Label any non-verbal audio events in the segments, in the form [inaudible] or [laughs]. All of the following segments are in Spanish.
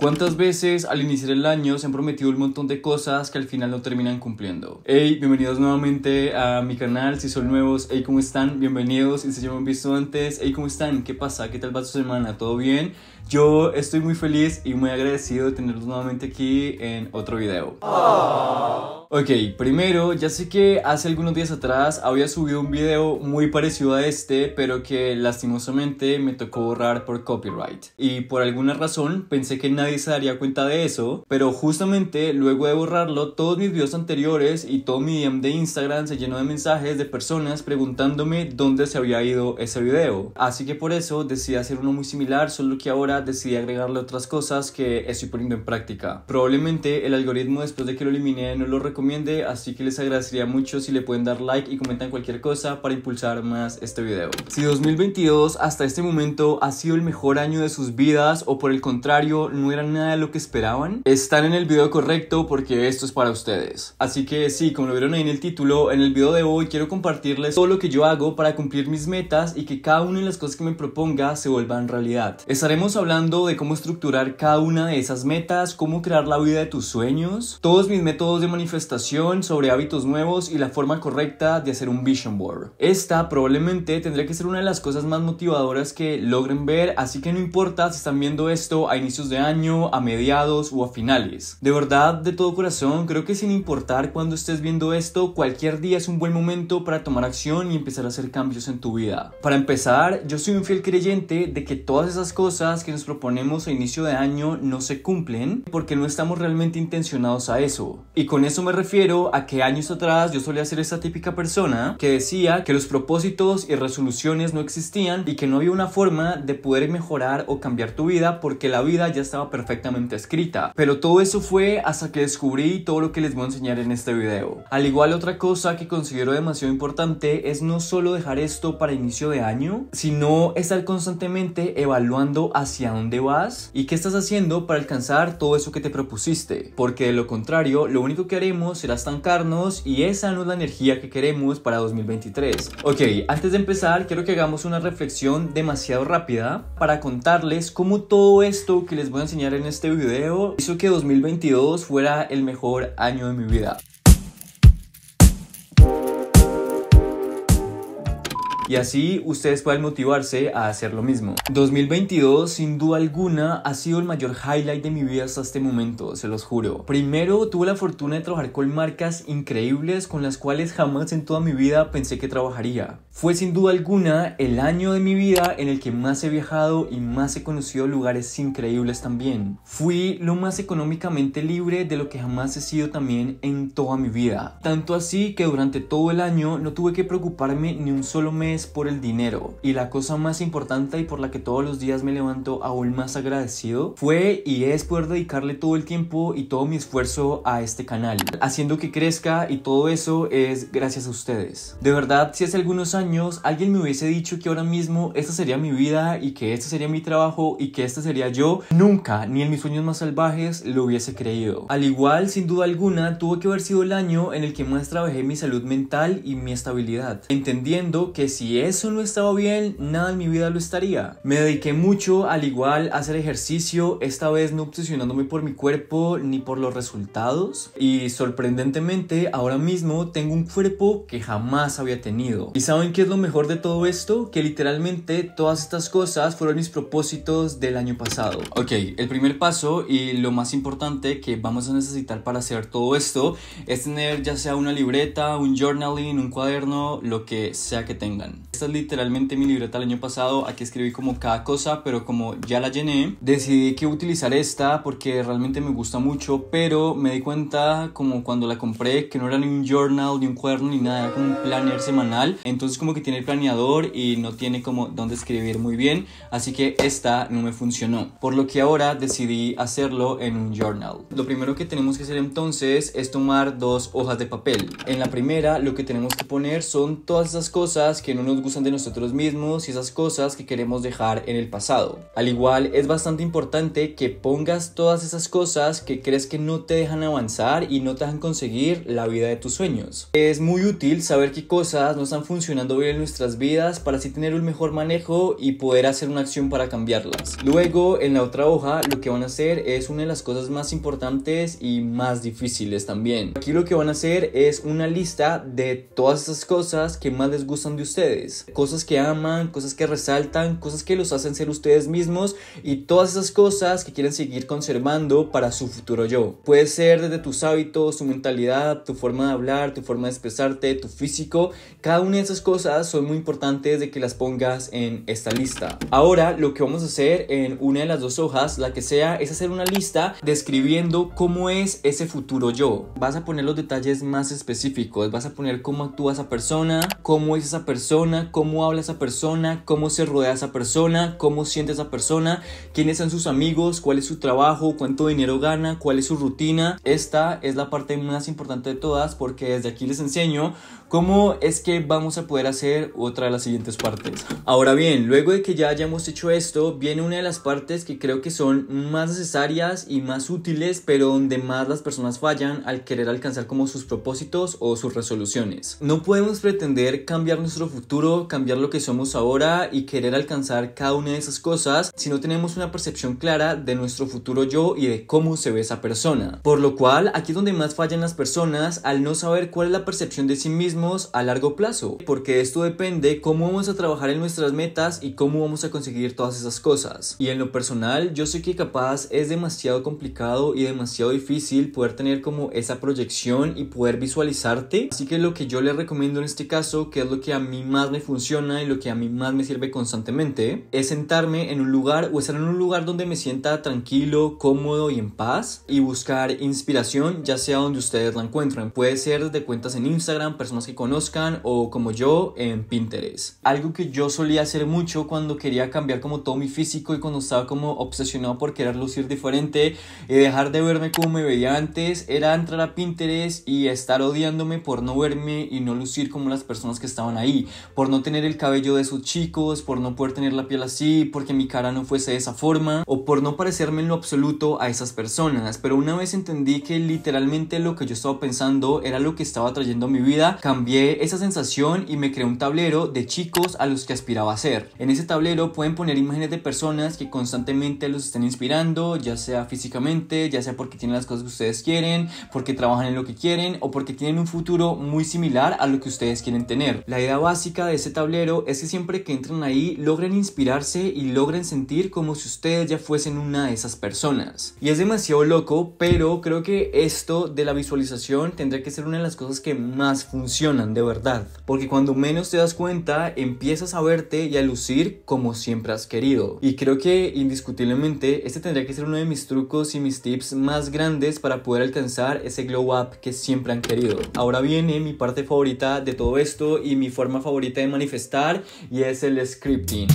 ¿Cuántas veces al iniciar el año se han prometido un montón de cosas que al final no terminan cumpliendo? Hey, bienvenidos nuevamente a mi canal, si son nuevos, hey, ¿cómo están? Bienvenidos, si ya me han visto antes, hey, ¿cómo están? ¿Qué pasa? ¿Qué tal va su semana? ¿Todo bien? Yo estoy muy feliz y muy agradecido de tenerlos nuevamente aquí en otro video. Ah. Ok, primero, ya sé que hace algunos días atrás había subido un video muy parecido a este, pero que lastimosamente me tocó borrar por copyright. Y por alguna razón pensé que nadie se daría cuenta de eso, pero justamente luego de borrarlo, todos mis videos anteriores y todo mi DM de Instagram se llenó de mensajes de personas preguntándome dónde se había ido ese video. Así que por eso decidí hacer uno muy similar, solo que ahora decidí agregarle otras cosas que estoy poniendo en práctica. Probablemente el algoritmo después de que lo eliminé no lo reconozca así que les agradecería mucho si le pueden dar like y comentan cualquier cosa para impulsar más este video. Si 2022 hasta este momento ha sido el mejor año de sus vidas o por el contrario no era nada de lo que esperaban, están en el video correcto porque esto es para ustedes. Así que sí, como lo vieron ahí en el título, en el video de hoy quiero compartirles todo lo que yo hago para cumplir mis metas y que cada una de las cosas que me proponga se vuelvan realidad. Estaremos hablando de cómo estructurar cada una de esas metas, cómo crear la vida de tus sueños, todos mis métodos de manifestación sobre hábitos nuevos y la forma correcta de hacer un vision board. Esta probablemente tendría que ser una de las cosas más motivadoras que logren ver, así que no importa si están viendo esto a inicios de año, a mediados o a finales. De verdad, de todo corazón, creo que sin importar cuándo estés viendo esto, cualquier día es un buen momento para tomar acción y empezar a hacer cambios en tu vida. Para empezar, yo soy un fiel creyente de que todas esas cosas que nos proponemos a inicio de año no se cumplen porque no estamos realmente intencionados a eso. Y con eso me refiero a que años atrás yo solía ser esa típica persona que decía que los propósitos y resoluciones no existían y que no había una forma de poder mejorar o cambiar tu vida porque la vida ya estaba perfectamente escrita. Pero todo eso fue hasta que descubrí todo lo que les voy a enseñar en este video. Al igual otra cosa que considero demasiado importante es no solo dejar esto para inicio de año, sino estar constantemente evaluando hacia dónde vas y qué estás haciendo para alcanzar todo eso que te propusiste. Porque de lo contrario, lo único que haremos será estancarnos y esa no es la energía que queremos para 2023. Ok, antes de empezar quiero que hagamos una reflexión demasiado rápida para contarles cómo todo esto que les voy a enseñar en este video hizo que 2022 fuera el mejor año de mi vida. y así ustedes pueden motivarse a hacer lo mismo. 2022 sin duda alguna ha sido el mayor highlight de mi vida hasta este momento, se los juro. Primero tuve la fortuna de trabajar con marcas increíbles con las cuales jamás en toda mi vida pensé que trabajaría. Fue sin duda alguna el año de mi vida en el que más he viajado y más he conocido lugares increíbles también. Fui lo más económicamente libre de lo que jamás he sido también en toda mi vida. Tanto así que durante todo el año no tuve que preocuparme ni un solo mes por el dinero. Y la cosa más importante y por la que todos los días me levanto aún más agradecido fue y es poder dedicarle todo el tiempo y todo mi esfuerzo a este canal, haciendo que crezca y todo eso es gracias a ustedes. De verdad, si hace algunos años alguien me hubiese dicho que ahora mismo esta sería mi vida y que este sería mi trabajo y que este sería yo, nunca, ni en mis sueños más salvajes, lo hubiese creído. Al igual, sin duda alguna, tuvo que haber sido el año en el que más trabajé mi salud mental y mi estabilidad, entendiendo que si eso no estaba bien, nada en mi vida lo estaría. Me dediqué mucho al igual a hacer ejercicio, esta vez no obsesionándome por mi cuerpo ni por los resultados. Y sorprendentemente, ahora mismo tengo un cuerpo que jamás había tenido. ¿Y saben qué es lo mejor de todo esto? Que literalmente todas estas cosas fueron mis propósitos del año pasado. Ok, el primer paso y lo más importante que vamos a necesitar para hacer todo esto es tener ya sea una libreta, un journaling, un cuaderno, lo que sea que tengan. Esta es literalmente mi libreta el año pasado, aquí escribí como cada cosa, pero como ya la llené, decidí que utilizar esta porque realmente me gusta mucho, pero me di cuenta como cuando la compré que no era ni un journal, ni un Cuerno, ni nada, era como un planner semanal, entonces como que tiene el planeador y no tiene como donde escribir muy bien, así que esta no me funcionó, por lo que ahora decidí hacerlo en un journal. Lo primero que tenemos que hacer entonces es tomar dos hojas de papel. En la primera lo que tenemos que poner son todas las cosas que en nos nos gustan de nosotros mismos y esas cosas que queremos dejar en el pasado. Al igual, es bastante importante que pongas todas esas cosas que crees que no te dejan avanzar y no te dejan conseguir la vida de tus sueños. Es muy útil saber qué cosas no están funcionando bien en nuestras vidas para así tener un mejor manejo y poder hacer una acción para cambiarlas. Luego, en la otra hoja, lo que van a hacer es una de las cosas más importantes y más difíciles también. Aquí lo que van a hacer es una lista de todas esas cosas que más les gustan de ustedes Cosas que aman, cosas que resaltan, cosas que los hacen ser ustedes mismos y todas esas cosas que quieren seguir conservando para su futuro yo. Puede ser desde tus hábitos, tu mentalidad, tu forma de hablar, tu forma de expresarte, tu físico. Cada una de esas cosas son muy importantes de que las pongas en esta lista. Ahora lo que vamos a hacer en una de las dos hojas, la que sea, es hacer una lista describiendo cómo es ese futuro yo. Vas a poner los detalles más específicos, vas a poner cómo actúa esa persona, cómo es esa persona, cómo habla esa persona, cómo se rodea esa persona, cómo siente esa persona, quiénes son sus amigos, cuál es su trabajo, cuánto dinero gana, cuál es su rutina. Esta es la parte más importante de todas porque desde aquí les enseño cómo es que vamos a poder hacer otra de las siguientes partes. Ahora bien, luego de que ya hayamos hecho esto, viene una de las partes que creo que son más necesarias y más útiles, pero donde más las personas fallan al querer alcanzar como sus propósitos o sus resoluciones. No podemos pretender cambiar nuestro futuro cambiar lo que somos ahora y querer alcanzar cada una de esas cosas si no tenemos una percepción clara de nuestro futuro yo y de cómo se ve esa persona. Por lo cual, aquí es donde más fallan las personas al no saber cuál es la percepción de sí mismos a largo plazo, porque esto depende cómo vamos a trabajar en nuestras metas y cómo vamos a conseguir todas esas cosas. Y en lo personal, yo sé que capaz es demasiado complicado y demasiado difícil poder tener como esa proyección y poder visualizarte, así que lo que yo les recomiendo en este caso, que es lo que a mí más me funciona y lo que a mí más me sirve constantemente es sentarme en un lugar o estar en un lugar donde me sienta tranquilo, cómodo y en paz y buscar inspiración ya sea donde ustedes la encuentren. Puede ser de cuentas en Instagram, personas que conozcan o como yo en Pinterest. Algo que yo solía hacer mucho cuando quería cambiar como todo mi físico y cuando estaba como obsesionado por querer lucir diferente y dejar de verme como me veía antes era entrar a Pinterest y estar odiándome por no verme y no lucir como las personas que estaban ahí por no tener el cabello de esos chicos, por no poder tener la piel así, porque mi cara no fuese de esa forma, o por no parecerme en lo absoluto a esas personas. Pero una vez entendí que literalmente lo que yo estaba pensando era lo que estaba trayendo a mi vida, cambié esa sensación y me creé un tablero de chicos a los que aspiraba a ser. En ese tablero pueden poner imágenes de personas que constantemente los estén inspirando, ya sea físicamente, ya sea porque tienen las cosas que ustedes quieren, porque trabajan en lo que quieren o porque tienen un futuro muy similar a lo que ustedes quieren tener. La idea básica de ese tablero es que siempre que entran ahí logren inspirarse y logren sentir como si ustedes ya fuesen una de esas personas. Y es demasiado loco, pero creo que esto de la visualización tendría que ser una de las cosas que más funcionan de verdad. Porque cuando menos te das cuenta, empiezas a verte y a lucir como siempre has querido. Y creo que indiscutiblemente este tendría que ser uno de mis trucos y mis tips más grandes para poder alcanzar ese glow up que siempre han querido. Ahora viene mi parte favorita de todo esto y mi forma favorita de manifestar y es el scripting.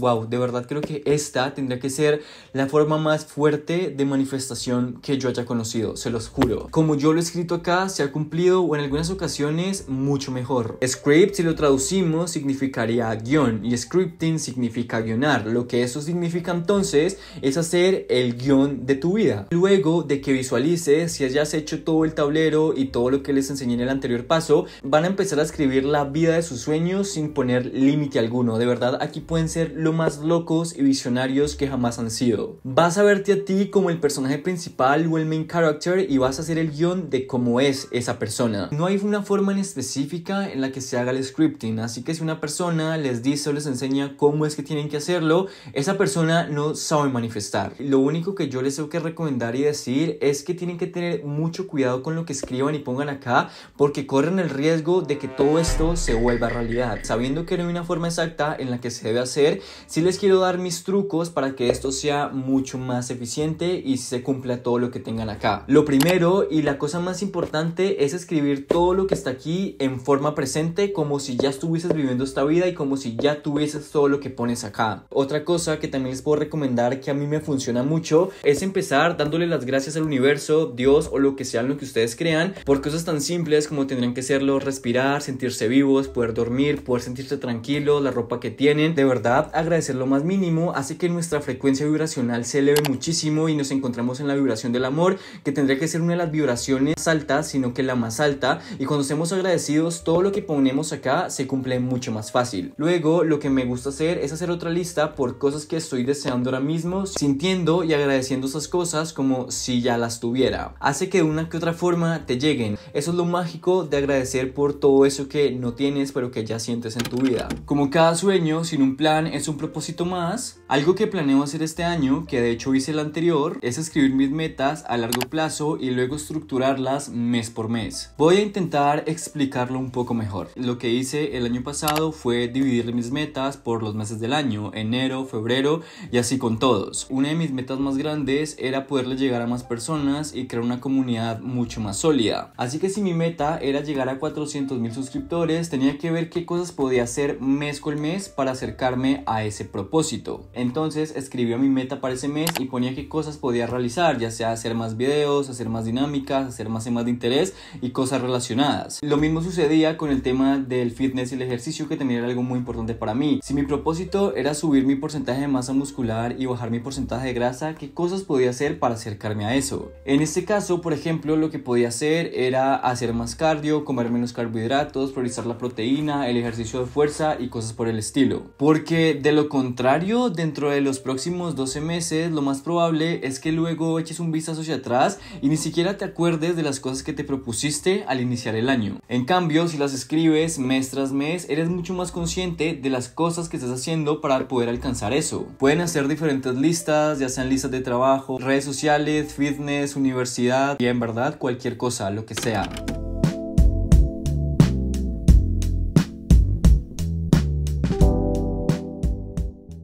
wow, de verdad creo que esta tendría que ser la forma más fuerte de manifestación que yo haya conocido, se los juro. Como yo lo he escrito acá, se ha cumplido o en algunas ocasiones mucho mejor. Script, si lo traducimos, significaría guión y scripting significa guionar. Lo que eso significa entonces es hacer el guión de tu vida. Luego de que visualices, si hayas hecho todo el tablero y todo lo que les enseñé en el anterior paso, van a empezar a escribir la vida de sus sueños sin poner límite alguno. De verdad, aquí pueden ser más locos y visionarios que jamás han sido. Vas a verte a ti como el personaje principal o el main character y vas a hacer el guión de cómo es esa persona. No hay una forma en específica en la que se haga el scripting, así que si una persona les dice o les enseña cómo es que tienen que hacerlo, esa persona no sabe manifestar. Lo único que yo les tengo que recomendar y decir es que tienen que tener mucho cuidado con lo que escriban y pongan acá porque corren el riesgo de que todo esto se vuelva realidad. Sabiendo que no hay una forma exacta en la que se debe hacer, si les quiero dar mis trucos para que esto sea mucho más eficiente y se cumpla todo lo que tengan acá. Lo primero y la cosa más importante es escribir todo lo que está aquí en forma presente como si ya estuvieses viviendo esta vida y como si ya tuvieses todo lo que pones acá. Otra cosa que también les puedo recomendar que a mí me funciona mucho es empezar dándole las gracias al universo, Dios o lo que sea lo que ustedes crean por cosas tan simples como tendrían que serlo respirar, sentirse vivos, poder dormir, poder sentirse tranquilos, la ropa que tienen. De verdad, agradecer lo más mínimo hace que nuestra frecuencia vibracional se eleve muchísimo y nos encontramos en la vibración del amor, que tendría que ser una de las vibraciones altas, sino que la más alta, y cuando estemos agradecidos, todo lo que ponemos acá se cumple mucho más fácil. Luego, lo que me gusta hacer es hacer otra lista por cosas que estoy deseando ahora mismo, sintiendo y agradeciendo esas cosas como si ya las tuviera. Hace que de una que otra forma te lleguen. Eso es lo mágico de agradecer por todo eso que no tienes, pero que ya sientes en tu vida. Como cada sueño, sin un plan, es un propósito más. Algo que planeo hacer este año, que de hecho hice el anterior, es escribir mis metas a largo plazo y luego estructurarlas mes por mes. Voy a intentar explicarlo un poco mejor. Lo que hice el año pasado fue dividir mis metas por los meses del año, enero, febrero y así con todos. Una de mis metas más grandes era poderle llegar a más personas y crear una comunidad mucho más sólida. Así que si mi meta era llegar a 400 mil suscriptores, tenía que ver qué cosas podía hacer mes con mes para acercarme a ese propósito. Entonces escribió mi meta para ese mes y ponía qué cosas podía realizar, ya sea hacer más videos, hacer más dinámicas, hacer más temas de interés y cosas relacionadas. Lo mismo sucedía con el tema del fitness y el ejercicio que también era algo muy importante para mí. Si mi propósito era subir mi porcentaje de masa muscular y bajar mi porcentaje de grasa, ¿qué cosas podía hacer para acercarme a eso? En este caso, por ejemplo, lo que podía hacer era hacer más cardio, comer menos carbohidratos, priorizar la proteína, el ejercicio de fuerza y cosas por el estilo. Porque de lo contrario, dentro de los próximos 12 meses, lo más probable es que luego eches un vistazo hacia atrás y ni siquiera te acuerdes de las cosas que te propusiste al iniciar el año. En cambio, si las escribes mes tras mes, eres mucho más consciente de las cosas que estás haciendo para poder alcanzar eso. Pueden hacer diferentes listas, ya sean listas de trabajo, redes sociales, fitness, universidad y en verdad cualquier cosa, lo que sea.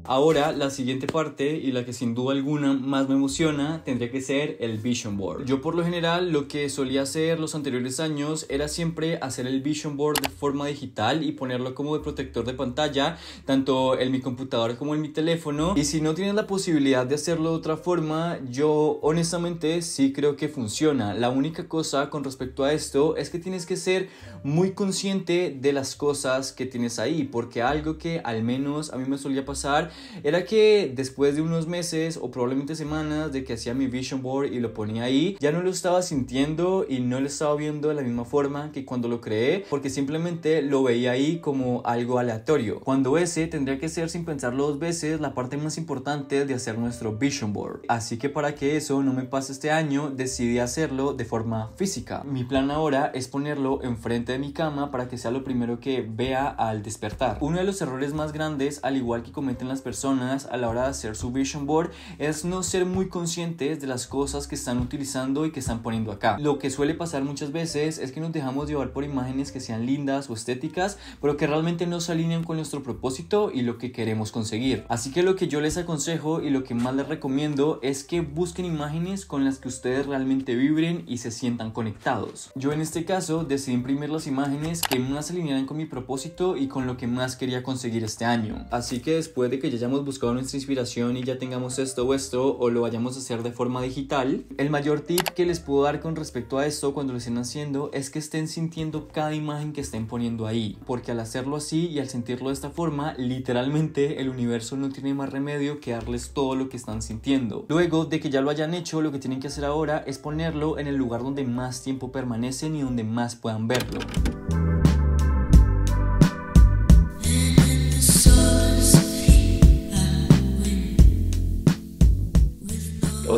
Ahora, la siguiente parte y la que sin duda alguna más me emociona tendría que ser el Vision Board. Yo por lo general lo que solía hacer los anteriores años era siempre hacer el Vision Board de forma digital y ponerlo como de protector de pantalla, tanto en mi computadora como en mi teléfono. Y si no tienes la posibilidad de hacerlo de otra forma, yo honestamente sí creo que funciona. La única cosa con respecto a esto es que tienes que ser muy consciente de las cosas que tienes ahí, porque algo que al menos a mí me solía pasar era que después de unos meses o probablemente semanas de que hacía mi vision board y lo ponía ahí, ya no lo estaba sintiendo y no lo estaba viendo de la misma forma que cuando lo creé, porque simplemente lo veía ahí como algo aleatorio. Cuando ese tendría que ser sin pensarlo dos veces la parte más importante de hacer nuestro vision board. Así que para que eso no me pase este año, decidí hacerlo de forma física. Mi plan ahora es ponerlo enfrente de mi cama para que sea lo primero que vea al despertar. Uno de los errores más grandes, al igual que cometen las personas a la hora de hacer su vision board es no ser muy conscientes de las cosas que están utilizando y que están poniendo acá. Lo que suele pasar muchas veces es que nos dejamos llevar por imágenes que sean lindas o estéticas, pero que realmente no se alinean con nuestro propósito y lo que queremos conseguir. Así que lo que yo les aconsejo y lo que más les recomiendo es que busquen imágenes con las que ustedes realmente vibren y se sientan conectados. Yo en este caso decidí imprimir las imágenes que más se alinearan con mi propósito y con lo que más quería conseguir este año. Así que después de que ya hayamos buscado nuestra inspiración y ya tengamos esto o esto o lo vayamos a hacer de forma digital, el mayor tip que les puedo dar con respecto a esto cuando lo estén haciendo es que estén sintiendo cada imagen que estén poniendo ahí, porque al hacerlo así y al sentirlo de esta forma, literalmente el universo no tiene más remedio que darles todo lo que están sintiendo. Luego de que ya lo hayan hecho, lo que tienen que hacer ahora es ponerlo en el lugar donde más tiempo permanecen y donde más puedan verlo.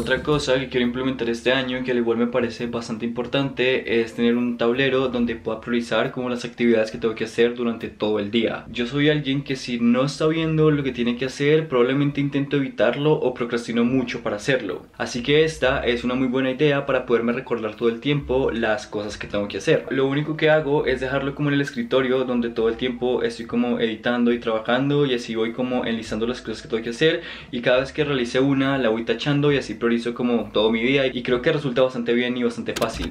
Otra cosa que quiero implementar este año, que al igual me parece bastante importante, es tener un tablero donde pueda priorizar como las actividades que tengo que hacer durante todo el día. Yo soy alguien que si no está viendo lo que tiene que hacer, probablemente intento evitarlo o procrastino mucho para hacerlo. Así que esta es una muy buena idea para poderme recordar todo el tiempo las cosas que tengo que hacer. Lo único que hago es dejarlo como en el escritorio donde todo el tiempo estoy como editando y trabajando y así voy como enlistando las cosas que tengo que hacer y cada vez que realice una la voy tachando y así priorizando hizo como todo mi día y creo que resulta bastante bien y bastante fácil.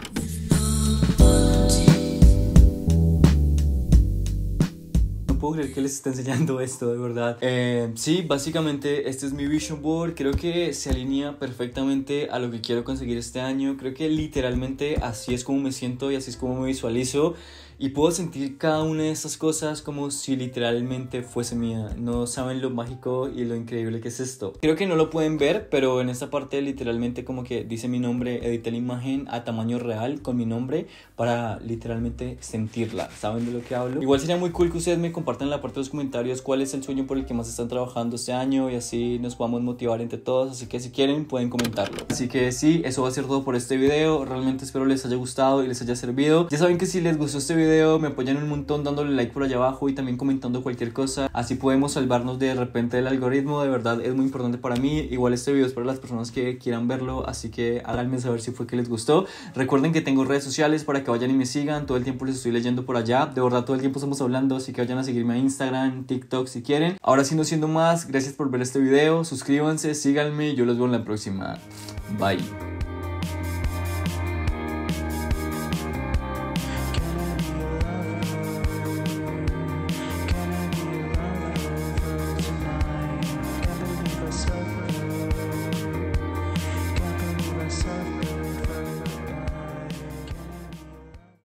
No puedo creer que les está enseñando [laughs] esto, de verdad. Eh, sí, básicamente este es mi vision board. Creo que se alinea perfectamente a lo que quiero conseguir este año. Creo que literalmente así es como me siento y así es como me visualizo. Y puedo sentir cada una de esas cosas como si literalmente fuese mía. No saben lo mágico y lo increíble que es esto. Creo que no lo pueden ver, pero en esta parte literalmente como que dice mi nombre, edité la imagen a tamaño real con mi nombre para literalmente sentirla. ¿Saben de lo que hablo? Igual sería muy cool que ustedes me compartan en la parte de los comentarios cuál es el sueño por el que más están trabajando este año y así nos podamos motivar entre todos. Así que si quieren pueden comentarlo. Así que sí, eso va a ser todo por este video. Realmente espero les haya gustado y les haya servido. Ya saben que si les gustó este video me apoyan un montón dándole like por allá abajo y también comentando cualquier cosa. Así podemos salvarnos de repente del algoritmo, de verdad es muy importante para mí. Igual este video es para las personas que quieran verlo, así que háganme saber si fue que les gustó. Recuerden que tengo redes sociales para que vayan y me sigan, todo el tiempo les estoy leyendo por allá, de verdad todo el tiempo estamos hablando, así que vayan a seguirme a Instagram, TikTok si quieren. Ahora sí, no siendo más, gracias por ver este video, suscríbanse, síganme, yo los veo en la próxima. Bye.